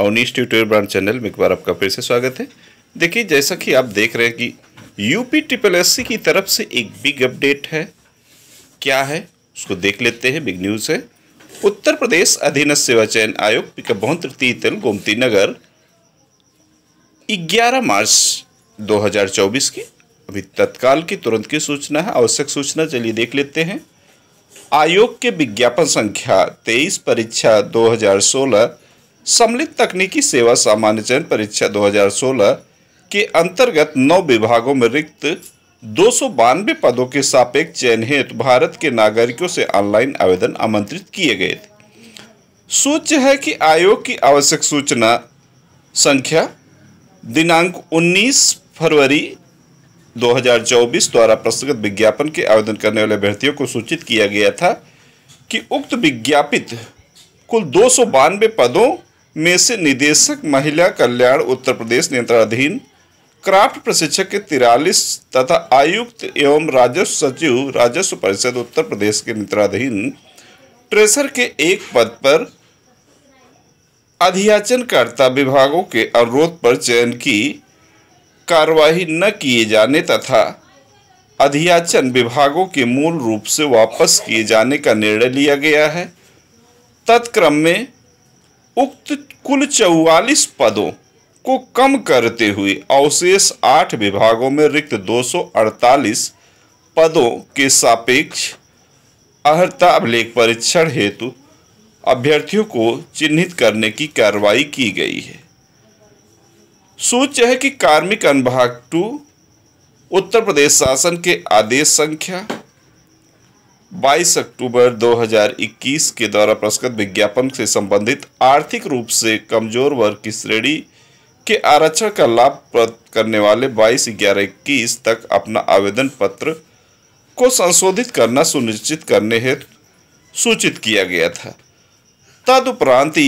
Awanish tutorial brand channel में एक बार आपका फिर से स्वागत है देखिए जैसा कि आप देख रहे हैं कि यूपी ट्रिपल एस की तरफ से एक बिग अपडेट है क्या है उसको देख लेते हैं बिग न्यूज़ है उत्तर प्रदेश अधीन सेवा चयन आयोग तृतीय तल गोमती नगर ग्यारह मार्च 2024 की अभी तत्काल की तुरंत की सूचना है आवश्यक सूचना चलिए देख लेते हैं आयोग के विज्ञापन संख्या 23 परीक्षा 2016 सम्मिलित तकनीकी सेवा सामान्य चयन परीक्षा 2016 के अंतर्गत नौ विभागों में रिक्त दो पदों के सापेक्ष चयन हेतु भारत के नागरिकों से ऑनलाइन आवेदन आमंत्रित किए गए थे सूच है कि आयोग की आवश्यक सूचना संख्या दिनांक 19 फरवरी 2024 द्वारा प्रस्तुत विज्ञापन के आवेदन करने वाले अभ्यर्थियों को सूचित किया गया था कि उक्त विज्ञापित कुल दो पदों में से निदेशक महिला कल्याण उत्तर प्रदेश नियंत्रणाधीन क्राफ्ट प्रशिक्षक के तिरालीस तथा आयुक्त एवं राजस्व सचिव राजस्व परिषद उत्तर प्रदेश के नियंत्रणाधीन ट्रेसर के एक पद पर अधियाचनकर्ता विभागों के अनुरोध पर चयन की कार्यवाही न किए जाने तथा अधियाचन विभागों के मूल रूप से वापस किए जाने का निर्णय लिया गया है तत्क्रम में उक्त कुल चौवालीस पदों को कम करते हुए अवशेष आठ विभागों में रिक्त 248 पदों के सापेक्ष अर्हता अभिलेख परीक्षण हेतु अभ्यर्थियों को चिन्हित करने की कार्रवाई की गई है सूच है कि कार्मिक अनुभाग टू उत्तर प्रदेश शासन के आदेश संख्या 22 अक्टूबर 2021 के द्वारा प्रस्कृत विज्ञापन से संबंधित आर्थिक रूप से कमजोर वर्ग की श्रेणी के आरक्षण का लाभ करने वाले 22 ग्यारह इक्कीस तक अपना आवेदन पत्र को संशोधित करना सुनिश्चित करने हेतु सूचित किया गया था तदुपरांत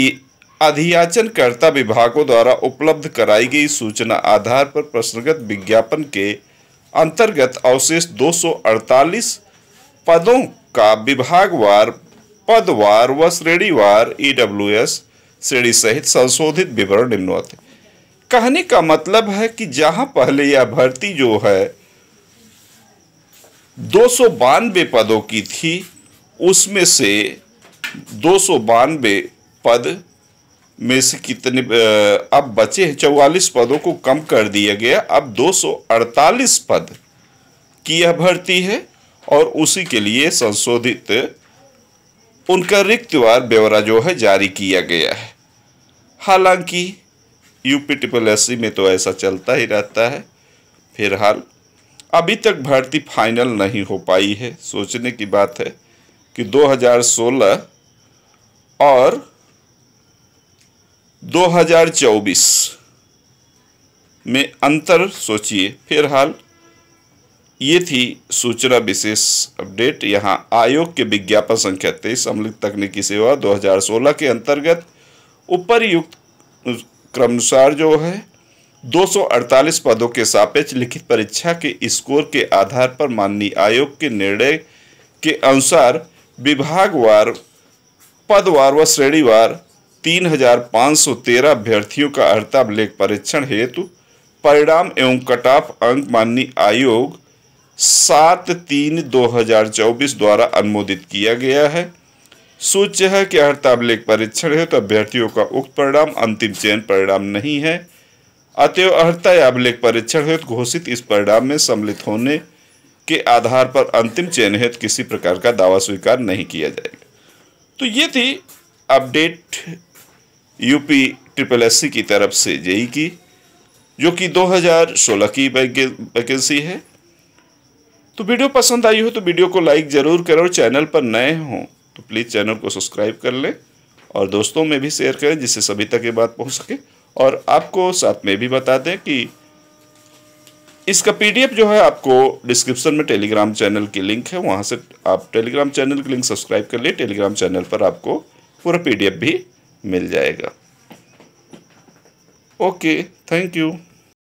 अधियाचनकर्ता विभागों द्वारा उपलब्ध कराई गई सूचना आधार पर प्रश्नगत विज्ञापन के अंतर्गत अवशेष 248 पदों का विभागवार पदवार व श्रेणीवार ई e डब्ल्यू एस श्रेणी सहित संशोधित विवरण निम्नवत कहने का मतलब है कि जहां पहले यह भर्ती जो है दो सौ बानवे पदों की थी उसमें से दो सौ बानवे पद में से कितने अब बचे हैं चौवालीस पदों को कम कर दिया गया अब 248 पद की यह भर्ती है और उसी के लिए संशोधित उनका रिक्तवार ब्यौरा जो है जारी किया गया है हालांकि यूपी ट्रिपल एस में तो ऐसा चलता ही रहता है फिलहाल अभी तक भर्ती फाइनल नहीं हो पाई है सोचने की बात है कि 2016 और 2024 में अंतर सोचिए फिलहाल ये थी सूचना विशेष अपडेट यहाँ आयोग के विज्ञापन संख्या तेईस अमृत तकनीकी सेवा 2016 के अंतर्गत उपरयुक्त क्रमानुसार जो है 248 पदों के सापेक्ष लिखित परीक्षा के स्कोर के आधार पर माननीय आयोग के निर्णय के अनुसार विभागवार पदवार व श्रेणीवार 3,513 अभ्यर्थियों का अर्थाभलेख परीक्षण हेतु परिणाम एवं कटाफ अंक माननीय आयोग सात तीन दो हजार चौबीस द्वारा अनुमोदित किया गया है सूच्य है कि हर ताबलिक परीक्षण है तो अभ्यर्थियों का उक्त परिणाम अंतिम चयन परिणाम नहीं है अतय अर्हता या अभिलेख परीक्षण हेतु घोषित इस परिणाम में सम्मिलित होने के आधार पर अंतिम चयन हेतु किसी प्रकार का दावा स्वीकार नहीं किया जाएगा तो ये थी अपडेट यूपी ट्रिपल एससी की तरफ से जेई की जो कि 2016 की वैकेंसी है तो वीडियो पसंद आई हो तो वीडियो को लाइक ज़रूर करें और चैनल पर नए हों तो प्लीज़ चैनल को सब्सक्राइब कर लें और दोस्तों में भी शेयर करें जिससे सभी तक ये बात पहुँच सके और आपको साथ में भी बता दें कि इसका पीडीएफ जो है आपको डिस्क्रिप्शन में टेलीग्राम चैनल की लिंक है वहाँ से आप टेलीग्राम चैनल की लिंक सब्सक्राइब कर लिए टेलीग्राम चैनल पर आपको पूरा पीडीएफ भी मिल जाएगा ओके थैंक यू